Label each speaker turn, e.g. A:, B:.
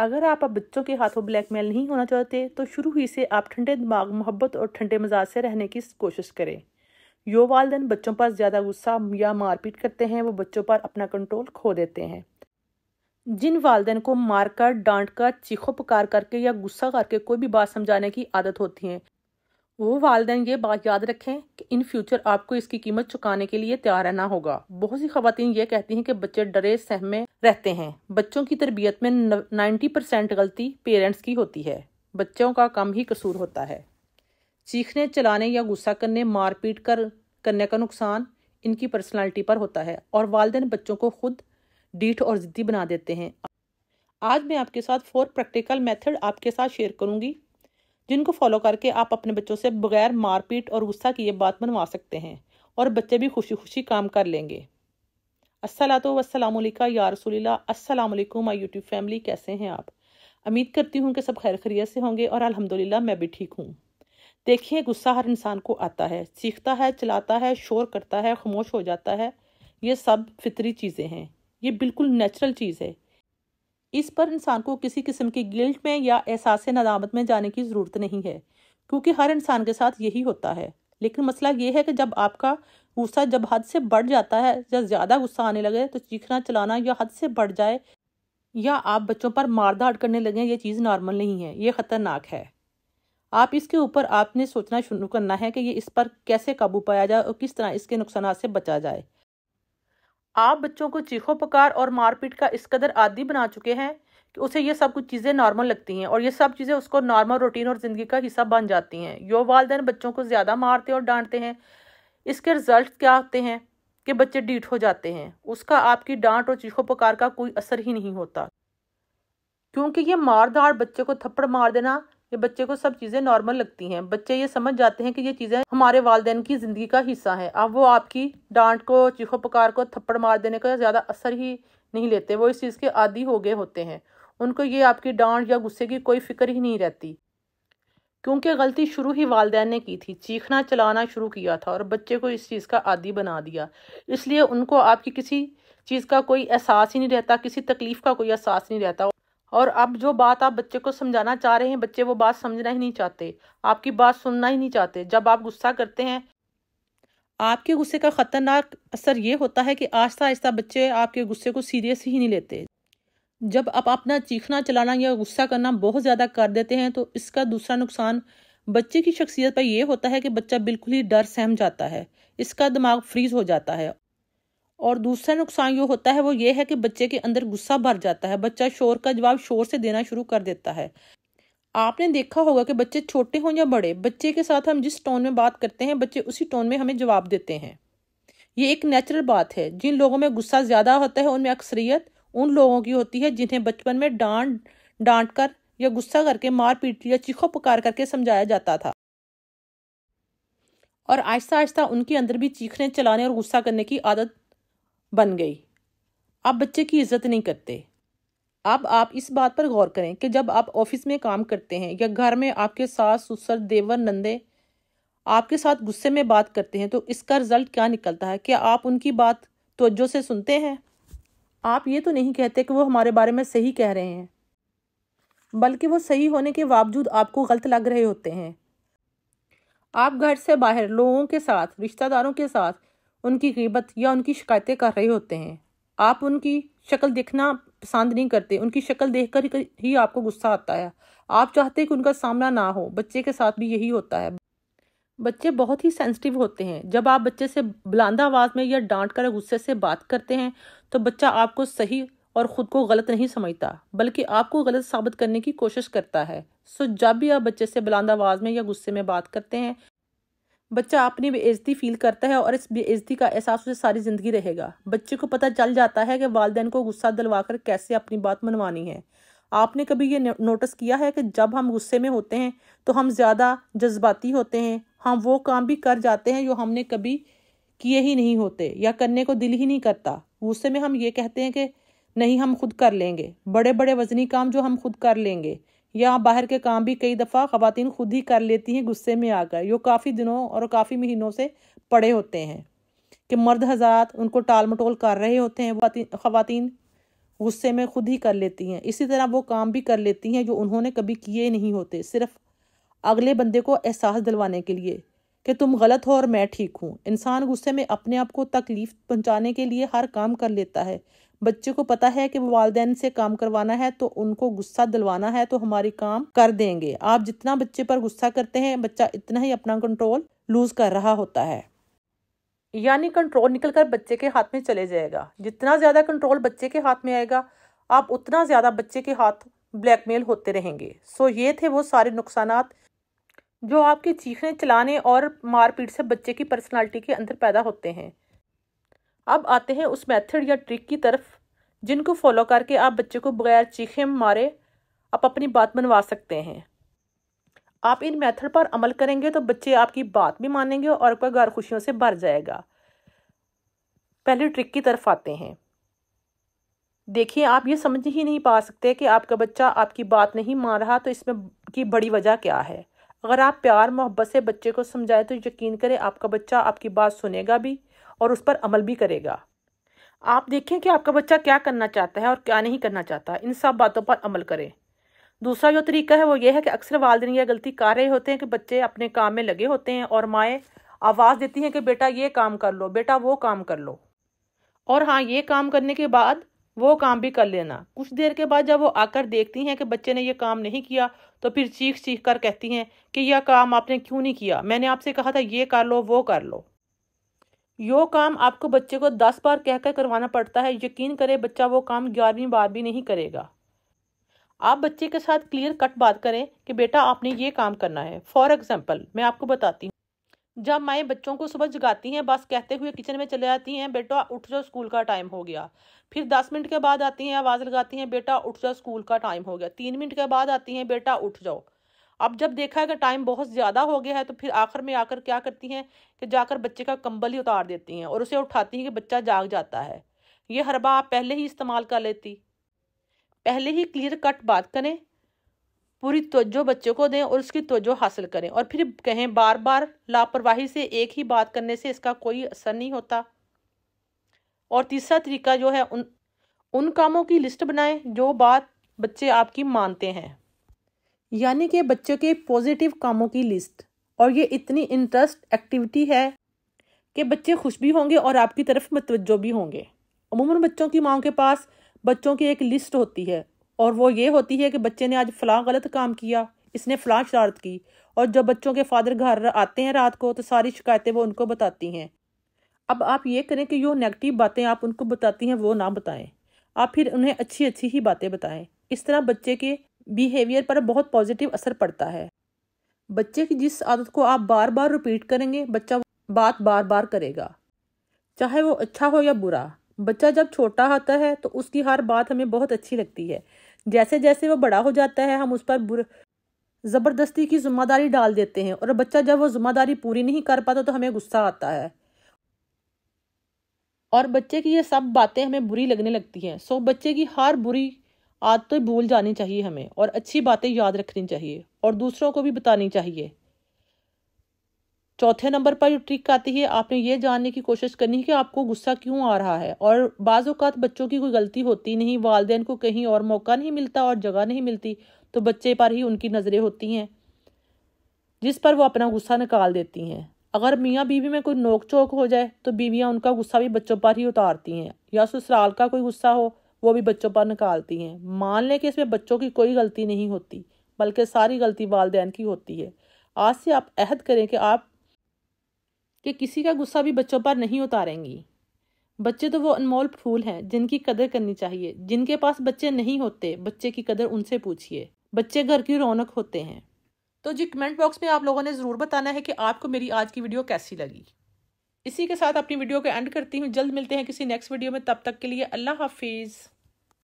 A: अगर आप अब बच्चों के हाथों ब्लैकमेल नहीं होना चाहते तो शुरू ही से आप ठंडे दिमाग मोहब्बत और ठंडे मजाज से रहने की कोशिश करें यो वालदेन बच्चों पर ज़्यादा गुस्सा या मारपीट करते हैं वो बच्चों पर अपना कंट्रोल खो देते हैं जिन वालदेन को मारकर डांट कर चीखों पुकार करके या गुस्सा करके कोई भी बात समझाने की आदत होती है वो वालदेन ये बात याद रखें कि इन फ्यूचर आपको इसकी कीमत चुकाने के लिए तैयार रहना होगा बहुत सी खातन ये कहती हैं कि बच्चे डरे सहमे रहते हैं बच्चों की तरबियत में नाइन्टी परसेंट गलती पेरेंट्स की होती है बच्चों का कम ही कसूर होता है चीखने चलाने या गुस्सा करने मारपीट कर करने का नुकसान इनकी पर्सनैलिटी पर होता है और वालदेन बच्चों को खुद डीठ और ज़िद्दी बना देते हैं आज मैं आपके साथ फोर प्रैक्टिकल मेथड आपके साथ शेयर करूंगी जिनको फॉलो करके आप अपने बच्चों से बगैर मारपीट और गुस्सा किए बात मनवा सकते हैं और बच्चे भी खुशी खुशी काम कर लेंगे असलातो वसलामिका या रसूलिल्ला असलकुम माई यूट्यूब फैमिली कैसे हैं आप उम्मीद करती हूँ कि सब खैर खरीत से होंगे और अल्हम्दुलिल्लाह मैं भी ठीक हूँ देखिए गुस्सा हर इंसान को आता है सीखता है चलाता है शोर करता है खामोश हो जाता है ये सब फितरी चीज़ें हैं ये बिल्कुल नेचुरल चीज़ है इस पर इंसान को किसी किस्म की गिल्ट में या एहसास नदामत में जाने की ज़रूरत नहीं है क्योंकि हर इंसान के साथ यही होता है लेकिन मसला यह है कि जब आपका गुस्सा जब हद से बढ़ जाता है या ज़्यादा गुस्सा आने लगे तो चीखना चलाना या हद से बढ़ जाए या आप बच्चों पर मार धाड़ करने लगें यह चीज़ नॉर्मल नहीं है ये ख़तरनाक है आप इसके ऊपर आपने सोचना शुरू करना है कि ये इस पर कैसे काबू पाया जाए और किस तरह इसके नुकसान से बचा जाए आप बच्चों को चीखों पकार और मारपीट का इस कदर आदि बना चुके हैं कि उसे ये सब कुछ चीज़ें नॉर्मल लगती हैं और ये सब चीज़ें उसको नॉर्मल रूटीन और ज़िंदगी का हिस्सा बन जाती हैं यो वालदेन बच्चों को ज़्यादा मारते और डांटते हैं इसके रिज़ल्ट क्या होते हैं कि बच्चे डीट हो जाते हैं उसका आपकी डांट और चीखों पकार का कोई असर ही नहीं होता क्योंकि ये मारधाड़ बच्चे को थप्पड़ मार देना ये बच्चे को सब चीज़ें नॉर्मल लगती हैं बच्चे ये समझ जाते हैं कि ये चीज़ें हमारे वालदेन की ज़िंदगी का हिस्सा है अब वो आपकी डांट को चीखो पकार को थप्पड़ मार देने का ज़्यादा असर ही नहीं लेते वो इस चीज़ के आदि हो गए होते हैं उनको ये आपकी डांट या गुस्से की कोई फिक्र ही नहीं रहती क्योंकि गलती शुरू ही वालदेन ने की थी चीखना चलाना शुरू किया था और बच्चे को इस चीज़ का आदि बना दिया इसलिए उनको आपकी किसी चीज़ का कोई एहसास ही नहीं रहता किसी तकलीफ़ का कोई एहसास नहीं रहता और अब जो बात आप बच्चे को समझाना चाह रहे हैं बच्चे वो बात समझना ही नहीं चाहते आपकी बात सुनना ही नहीं चाहते जब आप गुस्सा करते हैं आपके गुस्से का ख़तरनाक असर ये होता है कि आहिस्ता आहिस्ता बच्चे आपके गुस्से को सीरियस ही नहीं लेते जब आप अपना चीखना चलाना या गुस्सा करना बहुत ज़्यादा कर देते हैं तो इसका दूसरा नुकसान बच्चे की शख्सियत पर यह होता है कि बच्चा बिल्कुल ही डर सहम जाता है इसका दिमाग फ्रीज हो जाता है और दूसरा नुकसान जो होता है वो ये है कि बच्चे के अंदर गुस्सा भर जाता है बच्चा शोर का जवाब शोर से देना शुरू कर देता है आपने देखा होगा कि बच्चे छोटे हों या बड़े बच्चे के साथ हम जिस टोन में बात करते हैं बच्चे उसी टोन में हमें जवाब देते हैं ये एक नेचुरल बात है जिन लोगों में गुस्सा ज़्यादा होता है उनमें अक्सरियत उन लोगों की होती है जिन्हें बचपन में डांट डांट कर या गुस्सा करके मार पीट या चीखों पुकार करके समझाया जाता था और आहिस्ता आहिस्ता उनके अंदर भी चीखने चलाने और गुस्सा करने की आदत बन गई आप बच्चे की इज्जत नहीं करते अब आप इस बात पर गौर करें कि जब आप ऑफिस में काम करते हैं या घर में आपके सास ससुर देवर नंदे आपके साथ गुस्से में बात करते हैं तो इसका रिजल्ट क्या निकलता है क्या आप उनकी बात तोज्जो से सुनते हैं आप ये तो नहीं कहते कि वो हमारे बारे में सही कह रहे हैं बल्कि वो सही होने के बावजूद आपको गलत लग रहे होते हैं आप घर से बाहर लोगों के साथ रिश्तेदारों के साथ उनकी गिबत या उनकी शिकायतें कर रहे होते हैं आप उनकी शक्ल देखना पसंद नहीं करते उनकी शक्ल देख कर ही आपको गुस्सा आता है आप चाहते हैं कि उनका सामना ना हो बच्चे के साथ भी यही होता है बच्चे बहुत ही सेंसिटिव होते हैं जब आप बच्चे से बुलंद आवाज़ में या डांट कर गुस्से से बात करते हैं तो बच्चा आपको सही और ख़ुद को गलत नहीं समझता बल्कि आपको गलत साबित करने की कोशिश करता है सो जब भी आप बच्चे से बुलंद आवाज़ में या गुस्से में बात करते हैं बच्चा अपनी बेइज्जती फील करता है और इस बेइज्जती का एहसास उसे सारी ज़िंदगी रहेगा बच्चे को पता चल जाता है कि वालदेन को गुस्सा दिलवा कर कैसे अपनी बात मनवानी है आपने कभी ये नोटिस किया है कि जब हम गुस्से में होते हैं तो हम ज़्यादा जज्बाती होते हैं हम वो काम भी कर जाते हैं जो हमने कभी किए ही नहीं होते या करने को दिल ही नहीं करता गुस्से में हम ये कहते हैं कि नहीं हम खुद कर लेंगे बड़े बड़े वजनी काम जो हम खुद कर लेंगे या बाहर के काम भी कई दफ़ा ख़वान खुद ही कर लेती हैं गुस्से में आकर जो काफ़ी दिनों और काफ़ी महीनों से पड़े होते हैं कि मर्द हजरात उनको टाल मटोल कर रहे होते हैं ख़वान गुस्से में खुद ही कर लेती हैं इसी तरह वो काम भी कर लेती हैं जो उन्होंने कभी किए नहीं होते सिर्फ अगले बंदे को एहसास दिलवाने के लिए कि तुम गलत हो और मैं ठीक हूँ इंसान गुस्से में अपने आप को तकलीफ पहुँचाने के लिए हर काम कर लेता है बच्चे को पता है कि वालदेन से काम करवाना है तो उनको गुस्सा दिलवाना है तो हमारी काम कर देंगे आप जितना बच्चे पर गुस्सा करते हैं बच्चा इतना ही अपना कंट्रोल लूज कर रहा होता है यानी कंट्रोल निकल कर बच्चे के हाथ में चले जाएगा जितना ज़्यादा कंट्रोल बच्चे के हाथ में आएगा आप उतना ज़्यादा बच्चे के हाथ ब्लैकमेल होते रहेंगे सो ये थे वो सारे नुकसान जो आपके चीखने चलाने और मारपीट से बच्चे की पर्सनालिटी के अंदर पैदा होते हैं अब आते हैं उस मेथड या ट्रिक की तरफ जिनको फॉलो करके आप बच्चे को बगैर चीखे मारे आप अपनी बात मनवा सकते हैं आप इन मेथड पर अमल करेंगे तो बच्चे आपकी बात भी मानेंगे और आपका घर खुशियों से भर जाएगा पहले ट्रिक की तरफ आते हैं देखिए आप ये समझ ही नहीं पा सकते कि आपका बच्चा आपकी बात नहीं मान रहा तो इसमें की बड़ी वजह क्या है अगर आप प्यार मोहब्बत से बच्चे को समझाएं तो यकीन करें आपका बच्चा आपकी बात सुनेगा भी और उस पर अमल भी करेगा आप देखें कि आपका बच्चा क्या करना चाहता है और क्या नहीं करना चाहता इन सब बातों पर अमल करें दूसरा जो तरीका है वो ये है कि अक्सर वालदेन यह गलती कर रहे होते हैं कि बच्चे अपने काम में लगे होते हैं और माएँ आवाज़ देती हैं कि बेटा ये काम कर लो बेटा वो काम कर लो और हाँ ये काम करने के बाद वो काम भी कर लेना कुछ देर के बाद जब वो आकर देखती हैं कि बच्चे ने ये काम नहीं किया तो फिर चीख चीख कर कहती हैं कि यह काम आपने क्यों नहीं किया मैंने आपसे कहा था ये कर लो वो कर लो यो काम आपको बच्चे को दस बार कहकर करवाना पड़ता है यकीन करें बच्चा वो काम ग्यारहवीं बार भी नहीं करेगा आप बच्चे के साथ क्लियर कट बात करें कि बेटा आपने ये काम करना है फॉर एग्जाम्पल मैं आपको बताती हूँ जब माएँ बच्चों को सुबह जगाती हैं बस कहते हुए किचन में चले जाती हैं बेटा उठ जाओ स्कूल का टाइम हो गया फिर दस मिनट के बाद आती हैं आवाज़ लगाती हैं बेटा उठ जाओ स्कूल का टाइम हो गया तीन मिनट के बाद आती हैं बेटा उठ जाओ अब जब देखा है कि टाइम बहुत ज़्यादा हो गया है तो फिर आखिर में आकर क्या करती हैं कि जाकर बच्चे का कंबल ही उतार देती हैं और उसे उठाती हैं कि बच्चा जाग जाता है ये हरबा आप पहले ही इस्तेमाल कर लेती पहले ही क्लियर कट बात करें पूरी तोज्जो बच्चों को दें और उसकी तोज्जो हासिल करें और फिर कहें बार बार लापरवाही से एक ही बात करने से इसका कोई असर नहीं होता और तीसरा तरीका जो है उन उन कामों की लिस्ट बनाएं जो बात बच्चे आपकी मानते हैं यानी कि बच्चों के पॉजिटिव कामों की लिस्ट और ये इतनी इंटरेस्ट एक्टिविटी है कि बच्चे खुश भी होंगे और आपकी तरफ मतवजो भी होंगे अमूमन बच्चों की माओ के पास बच्चों की एक लिस्ट होती है और वो ये होती है कि बच्चे ने आज फ़लाँ गलत काम किया इसने फ़लाँ शरारत की और जब बच्चों के फादर घर आते हैं रात को तो सारी शिकायतें वो उनको बताती हैं अब आप ये करें कि जो नेगेटिव बातें आप उनको बताती हैं वो ना बताएं आप फिर उन्हें अच्छी अच्छी ही बातें बताएं इस तरह बच्चे के बिहेवियर पर बहुत पॉजिटिव असर पड़ता है बच्चे की जिस आदत को आप बार बार रिपीट करेंगे बच्चा बात बार बार करेगा चाहे वो अच्छा हो या बुरा बच्चा जब छोटा होता है तो उसकी हर बात हमें बहुत अच्छी लगती है जैसे जैसे वो बड़ा हो जाता है हम उस पर बुर ज़बरदस्ती की जिम्मेदारी डाल देते हैं और बच्चा जब वो जिम्मेदारी पूरी नहीं कर पाता तो हमें गुस्सा आता है और बच्चे की ये सब बातें हमें बुरी लगने लगती हैं सो बच्चे की हर बुरी आदतें तो भूल जानी चाहिए हमें और अच्छी बातें याद रखनी चाहिए और दूसरों को भी बतानी चाहिए चौथे नंबर पर ट्रिक आती है आपने ये जानने की कोशिश करनी है कि आपको गुस्सा क्यों आ रहा है और बाज़ात बच्चों की कोई गलती होती नहीं वालदेन को कहीं और मौका नहीं मिलता और जगह नहीं मिलती तो बच्चे पर ही उनकी नज़रें होती हैं जिस पर वो अपना गुस्सा निकाल देती हैं अगर मियाँ बीवी में कोई नोक चोक हो जाए तो बीवियाँ उनका गुस्सा भी बच्चों पर ही उतारती हैं या ससुराल का कोई गुस्सा हो वो भी बच्चों पर निकालती हैं मान लें कि इसमें बच्चों की कोई गलती नहीं होती बल्कि सारी गलती वालदेन की होती है आज से आप अहद करें कि आप कि किसी का गुस्सा भी बच्चों पर नहीं उतारेंगी बच्चे तो वो अनमोल फूल हैं जिनकी कदर करनी चाहिए जिनके पास बच्चे नहीं होते बच्चे की कदर उनसे पूछिए बच्चे घर की रौनक होते हैं तो जी कमेंट बॉक्स में आप लोगों ने ज़रूर बताना है कि आपको मेरी आज की वीडियो कैसी लगी इसी के साथ अपनी वीडियो को एंड करती हूँ जल्द मिलते हैं किसी नेक्स्ट वीडियो में तब तक के लिए अल्लाह हाफिज़